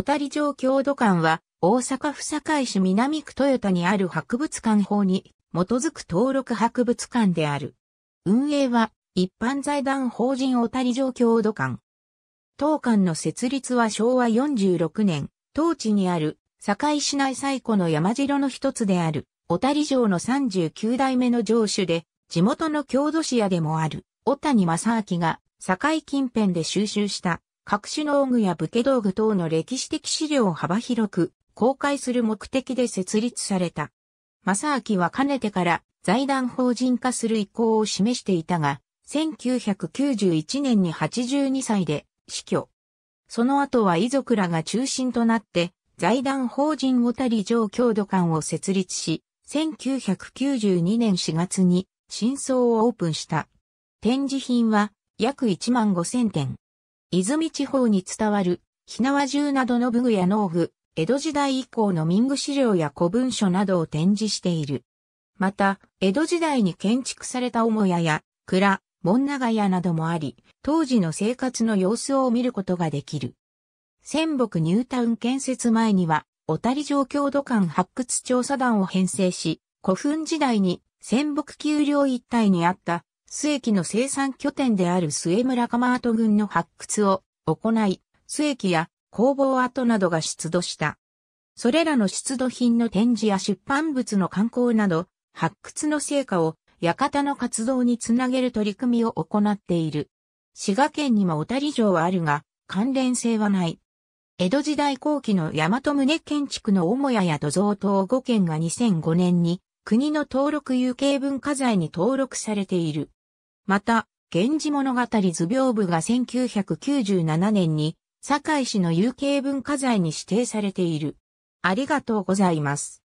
小谷城郷土館は、大阪府堺市南区豊田にある博物館法に基づく登録博物館である。運営は、一般財団法人小谷城郷土館。当館の設立は昭和46年、当地にある堺市内最古の山城の一つである、小谷城の39代目の城主で、地元の郷土史屋でもある、小谷正明が、堺近辺で収集した各種農具や武家道具等の歴史的資料を幅広く公開する目的で設立された。正明はかねてから財団法人化する意向を示していたが、1991年に82歳で死去。その後は遺族らが中心となって財団法人小谷城郷土館を設立し、1992年4月に真相をオープンした。展示品は約1万5000点。泉地方に伝わる、火縄銃などの武具や農具、江戸時代以降の民具資料や古文書などを展示している。また、江戸時代に建築された母屋や、蔵、門長屋などもあり、当時の生活の様子を見ることができる。仙北ニュータウン建設前には、小谷城郷土館発掘調査団を編成し、古墳時代に仙北丘陵一帯にあった須駅の生産拠点である末村釜跡群の発掘を行い、須駅や工房跡などが出土した。それらの出土品の展示や出版物の観光など、発掘の成果を館の活動につなげる取り組みを行っている。滋賀県にも小谷城はあるが、関連性はない。江戸時代後期の大和宗建築の母屋や土蔵等5件が2005年に国の登録有形文化財に登録されている。また、源氏物語図屏風が1997年に、堺市の有形文化財に指定されている。ありがとうございます。